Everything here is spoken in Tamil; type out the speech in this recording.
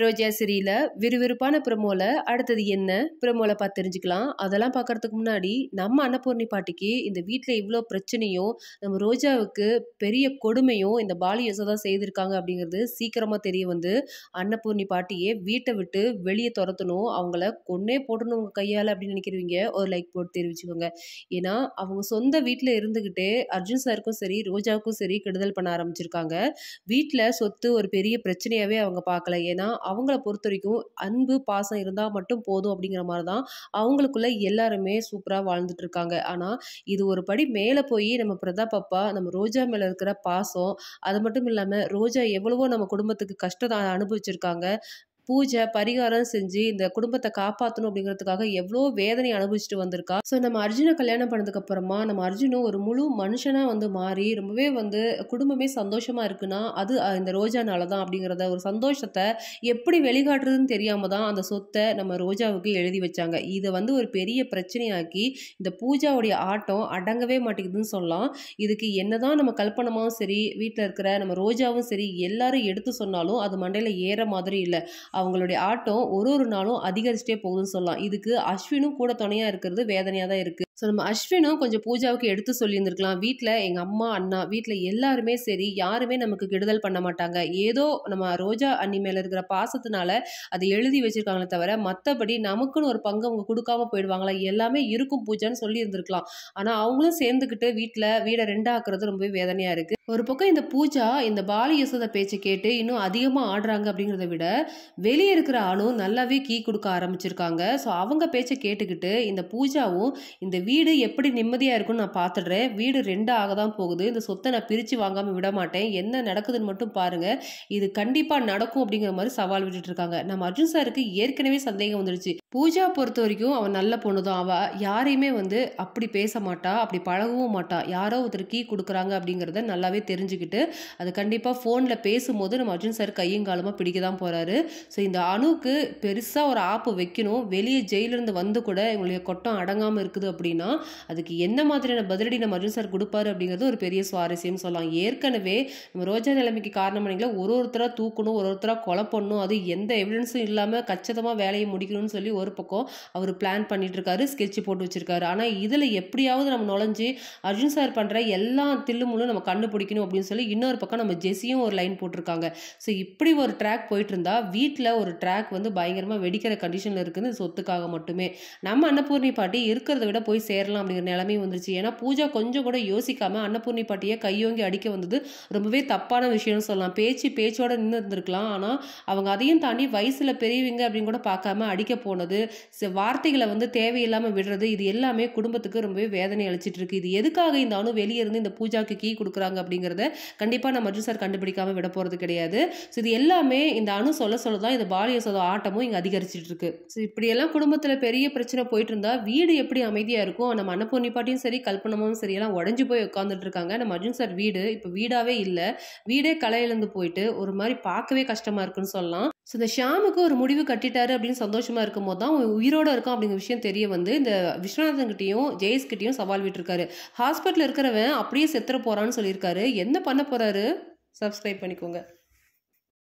ரோஜா சிரியில் விறுவிறுப்பான ப்ரமோவில் அடுத்தது என்ன ப்ரமோவில் பார்த்து தெரிஞ்சுக்கலாம் அதெல்லாம் பார்க்குறதுக்கு முன்னாடி நம்ம அன்னபூர்ணி பாட்டிக்கு இந்த வீட்டில் இவ்வளோ பிரச்சனையும் நம்ம ரோஜாவுக்கு பெரிய கொடுமையும் இந்த பாலி யசோதா செய்திருக்காங்க அப்படிங்கிறது சீக்கிரமாக தெரிய வந்து அன்னபூர்ணி பாட்டியே வீட்டை விட்டு வெளியே துரத்தணும் அவங்கள கொன்னே போடணும் உங்கள் கையால் அப்படின்னு நினைக்கிறவங்க ஒரு லைக் போட்டு தெரிவிச்சுக்கோங்க ஏன்னா அவங்க சொந்த வீட்டில் இருந்துக்கிட்டே அர்ஜுன் சாருக்கும் சரி ரோஜாவுக்கும் சரி கெடுதல் பண்ண ஆரம்பிச்சிருக்காங்க வீட்டில் சொத்து ஒரு பெரிய பிரச்சனையாகவே அவங்க பார்க்கல ஏன்னா அவங்கள பொறுத்த வரைக்கும் அன்பு பாசம் இருந்தால் மட்டும் போதும் அப்படிங்கிற மாதிரி தான் அவங்களுக்குள்ளே எல்லாருமே சூப்பராக வாழ்ந்துட்டுருக்காங்க ஆனால் இது ஒரு படி மேலே போய் நம்ம பிரதாப் அப்பா நம்ம ரோஜா மேலே இருக்கிற பாசம் அது மட்டும் இல்லாமல் ரோஜா எவ்வளவோ நம்ம குடும்பத்துக்கு கஷ்டத்தை அனுபவிச்சிருக்காங்க பூஜை பரிகாரம் செஞ்சு இந்த குடும்பத்தை காப்பாற்றணும் அப்படிங்கிறதுக்காக எவ்வளோ வேதனை அனுபவிச்சுட்டு வந்திருக்கா ஸோ நம்ம அர்ஜுனை கல்யாணம் பண்ணதுக்கு அப்புறமா நம்ம அர்ஜுனும் ஒரு முழு மனுஷனாக வந்து மாறி ரொம்பவே வந்து குடும்பமே சந்தோஷமாக இருக்குன்னா அது இந்த ரோஜானால தான் அப்படிங்கிறத ஒரு சந்தோஷத்தை எப்படி வெளிகாட்டுறதுன்னு தெரியாமல் தான் அந்த சொத்தை நம்ம ரோஜாவுக்கு எழுதி வச்சாங்க இதை வந்து ஒரு பெரிய பிரச்சனையாக்கி இந்த பூஜாவுடைய ஆட்டம் அடங்கவே மாட்டேங்குதுன்னு சொல்லலாம் இதுக்கு என்னதான் நம்ம கல்பனமாகவும் சரி வீட்டில் இருக்கிற நம்ம ரோஜாவும் சரி எல்லாரும் எடுத்து சொன்னாலும் அது மண்டையில் ஏற மாதிரி இல்லை அவங்களுடைய ஆட்டம் ஒரு ஒரு நாளும் அதிகரிச்சுட்டே போகுதுன்னு சொல்லலாம் இதுக்கு அஸ்வினும் கூட துணையாக இருக்கிறது வேதனையாக தான் இருக்குது ஸோ நம்ம அஸ்வினும் கொஞ்சம் பூஜாவுக்கு எடுத்து சொல்லியிருந்துருக்கலாம் வீட்டில் எங்கள் அம்மா அண்ணா வீட்டில் எல்லாருமே சரி யாருமே நமக்கு கெடுதல் பண்ண மாட்டாங்க ஏதோ நம்ம ரோஜா அண்ணி மேலே இருக்கிற பாசத்தினால அதை எழுதி வச்சுருக்காங்களே தவிர மற்றபடி நமக்குன்னு ஒரு பங்கு அவங்க கொடுக்காம போயிடுவாங்களா எல்லாமே இருக்கும் பூஜான்னு சொல்லியிருந்துருக்கலாம் ஆனால் அவங்களும் சேர்ந்துக்கிட்டு வீட்டில் வீடை ரெண்டாக்குறது ரொம்பவே வேதனையாக இருக்குது ஒரு பக்கம் இந்த பூஜா இந்த பாலி யசோத பேச்சை கேட்டு இன்னும் அதிகமாக ஆடுறாங்க அப்படிங்கிறத விட வெளியே இருக்கிற ஆளும் நல்லாவே கீ கொடுக்க ஆரம்பிச்சிருக்காங்க ஸோ அவங்க பேச்சை கேட்டுக்கிட்டு இந்த பூஜாவும் இந்த வீடு எப்படி நிம்மதியாக இருக்கும்னு நான் பார்த்துடுறேன் வீடு ரெண்டு ஆக தான் போகுது இந்த சொத்தை நான் பிரித்து வாங்காமல் விட மாட்டேன் என்ன நடக்குதுன்னு மட்டும் பாருங்கள் இது கண்டிப்பாக நடக்கும் அப்படிங்கிற மாதிரி சவால் விட்டுட்டு இருக்காங்க நம்ம அர்ஜுன் சாருக்கு ஏற்கனவே சந்தேகம் வந்துடுச்சு பூஜா பொறுத்த வரைக்கும் அவள் நல்ல பொண்ணு தான் அவள் யாரையுமே வந்து அப்படி பேச மாட்டா அப்படி பழகவும் மாட்டாள் யாரோ ஒருத்தர் கீ கொடுக்குறாங்க அப்படிங்கிறத நல்லாவே தெரிஞ்சுக்கிட்டு அது கண்டிப்பாக ஃபோனில் பேசும்போது நம்ம அர்ஜுன் சார் காலமாக பிடிக்க தான் போகிறாரு ஸோ இந்த அணுக்கு பெருசாக ஒரு ஆப்பு வைக்கணும் வெளியே ஜெயிலிருந்து வந்து கூட இவங்களுடைய கொட்டம் அடங்காமல் இருக்குது அப்படின்னா அதுக்கு என்ன மாதிரியான பதிலடி நம்ம அர்ஜுன் சார் கொடுப்பாரு அப்படிங்கிறது ஒரு பெரிய சுவாரஸ்யம் சொல்லலாம் ஏற்கனவே நம்ம ரோஜா நிலைமைக்கு காரணம் பண்ணிங்களா ஒரு ஒருத்தராக தூக்கணும் ஒரு ஒருத்தராக கொலை பண்ணணும் அது எந்த எவிடன்ஸும் இல்லாமல் கச்சிதமாக வேலையை முடிக்கணும்னு சொல்லி ஒரு ஒரு பக்கம் அவர் பிளான் பண்ணிட்டு இருக்காரு ஸ்கெட்ச் போட்டு வச்சிருக்காரு ஆனால் இதில் எப்படியாவது நம்ம நுழைஞ்சு அர்ஜுன் சார் பண்ணுற எல்லா தில்லுமுள்ளும் நம்ம கண்டுபிடிக்கணும் அப்படின்னு சொல்லி இன்னொரு பக்கம் நம்ம ஜெஸியும் ஒரு லைன் போட்டிருக்காங்க ஸோ இப்படி ஒரு ட்ராக் போயிட்டு இருந்தா வீட்டில் ஒரு ட்ராக் வந்து பயங்கரமாக வெடிக்கிற கண்டிஷனில் இருக்குது சொத்துக்காக மட்டுமே நம்ம அன்னபூர்ணி பாட்டி இருக்கிறத விட போய் சேரலாம் அப்படிங்கிற நிலமையும் வந்துருச்சு ஏன்னா பூஜா கொஞ்சம் கூட யோசிக்காமல் அன்னபூர்ணி பாட்டியை கையோங்கி அடிக்க வந்தது ரொம்பவே தப்பான விஷயம்னு சொல்லலாம் பேச்சு பேச்சோட நின்று இருந்திருக்கலாம் ஆனால் அவங்க அதையும் தாண்டி வயசில் பெரியவங்க அப்படின்னு கூட பார்க்காம அடிக்க போனது போது வார்த்தைகளை வந்து தேவையில்லாமல் விடுறது இது எல்லாமே குடும்பத்துக்கு ரொம்பவே வேதனை அழிச்சிட்டு இருக்கு இது எதுக்காக இந்த அணு வெளியே இருந்து இந்த பூஜாக்கு கீ கொடுக்குறாங்க அப்படிங்கிறத கண்டிப்பாக நம்ம அர்ஜுன் சார் கண்டுபிடிக்காமல் விட போகிறது கிடையாது ஸோ இது எல்லாமே இந்த அணு சொல்ல சொல்ல தான் இந்த பாலிய சொத ஆட்டமும் இங்கே அதிகரிச்சிட்டு இருக்கு ஸோ இப்படியெல்லாம் குடும்பத்தில் பெரிய பிரச்சனை போயிட்டு இருந்தால் வீடு எப்படி அமைதியாக இருக்கும் நம்ம அன்னபூர்ணி பாட்டியும் சரி கல்பனமும் சரி எல்லாம் உடஞ்சி போய் உட்காந்துட்டு இருக்காங்க நம்ம அர்ஜுன் சார் வீடு இப்போ வீடாகவே இல்லை வீடே கலையிலேருந்து போயிட்டு ஒரு மாதிரி பார்க்கவே கஷ்டமாக இருக்குன்னு சொல்லலாம் ஸோ இந்த ஷாமுக்கு ஒரு முடிவு கட்டிட்டாரு அப்படின்னு சந்தோஷமாக இருக்கும் போது தான் உயிரோடு இருக்கும் அப்படிங்கிற விஷயம் தெரிய வந்து இந்த விஸ்வநாதன் ஜெயஸ் கிட்டையும் சவால் விட்டுருக்காரு ஹாஸ்பிட்டலில் இருக்கிறவன் அப்படியே செத்துற போகிறான்னு சொல்லியிருக்காரு என்ன பண்ண போகிறாரு சப்ஸ்கிரைப் பண்ணிக்கோங்க